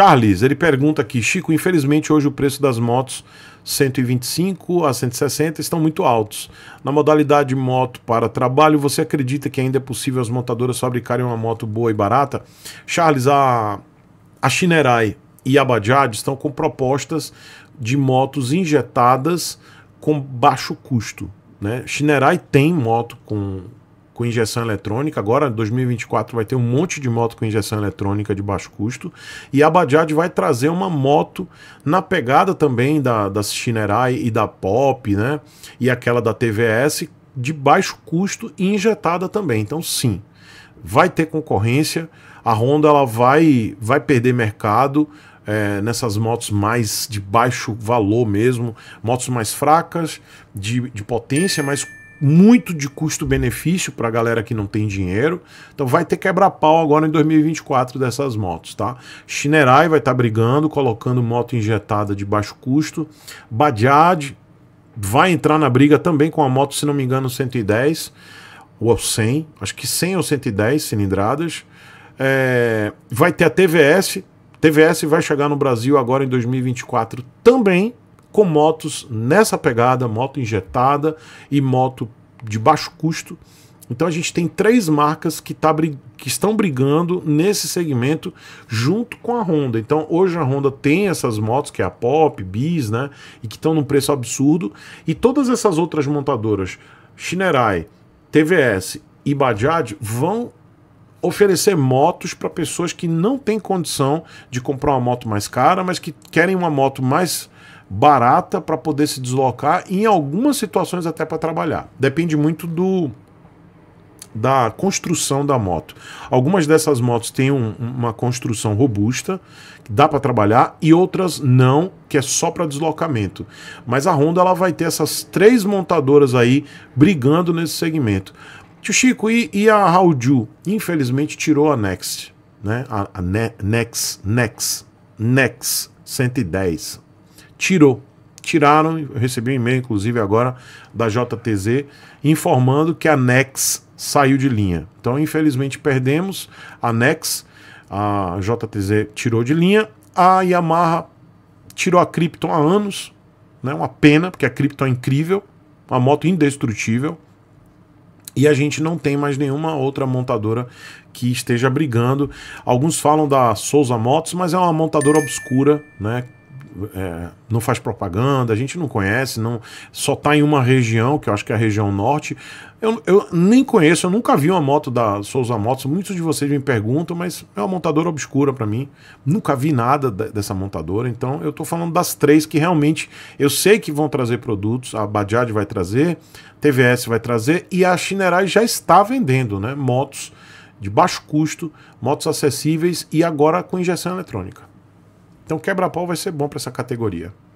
Charles, ele pergunta aqui, Chico, infelizmente hoje o preço das motos 125 a 160 estão muito altos. Na modalidade moto para trabalho, você acredita que ainda é possível as montadoras fabricarem uma moto boa e barata? Charles, a, a Shinerai e a Bajaj estão com propostas de motos injetadas com baixo custo. Né? Shinerai tem moto com com injeção eletrônica. Agora, 2024, vai ter um monte de moto com injeção eletrônica de baixo custo. E a Bajaj vai trazer uma moto na pegada também da, da Shinerai e da Pop, né? E aquela da TVS, de baixo custo e injetada também. Então, sim, vai ter concorrência. A Honda ela vai, vai perder mercado. É, nessas motos mais de baixo valor mesmo, motos mais fracas, de, de potência, mas muito de custo-benefício para a galera que não tem dinheiro. Então vai ter quebra-pau agora em 2024 dessas motos, tá? Shinerai vai estar tá brigando, colocando moto injetada de baixo custo. Bajaj vai entrar na briga também com a moto, se não me engano, 110 ou 100, acho que 100 ou 110 cilindradas. É... vai ter a TVS. TVS vai chegar no Brasil agora em 2024 também, com motos nessa pegada, moto injetada e moto de baixo custo. Então a gente tem três marcas que, tá, que estão brigando nesse segmento junto com a Honda. Então hoje a Honda tem essas motos que é a Pop, Bis, né, e que estão num preço absurdo, e todas essas outras montadoras, Shinerai, TVS e Bajaj vão oferecer motos para pessoas que não têm condição de comprar uma moto mais cara, mas que querem uma moto mais barata para poder se deslocar e em algumas situações até para trabalhar. Depende muito do da construção da moto. Algumas dessas motos têm um, uma construção robusta, que dá para trabalhar, e outras não, que é só para deslocamento. Mas a Honda ela vai ter essas três montadoras aí brigando nesse segmento. Tio Chico, e, e a Haoju? Infelizmente tirou a Next, né? A, a ne Next Nex, Nex 110, tirou. Tiraram, eu recebi um e-mail, inclusive, agora, da JTZ, informando que a Nex saiu de linha. Então, infelizmente, perdemos a Nex, a JTZ tirou de linha, a Yamaha tirou a Krypton há anos, né? uma pena, porque a Krypton é incrível, uma moto indestrutível, e a gente não tem mais nenhuma outra montadora que esteja brigando. Alguns falam da Souza Motos, mas é uma montadora obscura, né? é, não faz propaganda, a gente não conhece, não só está em uma região, que eu acho que é a região norte. Eu, eu nem conheço, eu nunca vi uma moto da Souza Motos. Muitos de vocês me perguntam, mas é uma montadora obscura para mim. Nunca vi nada dessa montadora, então eu estou falando das três que realmente eu sei que vão trazer produtos. A Bajaj vai trazer, TVS vai trazer e a Chinerai já está vendendo, né? Motos de baixo custo, motos acessíveis e agora com injeção eletrônica. Então quebra-pau vai ser bom para essa categoria.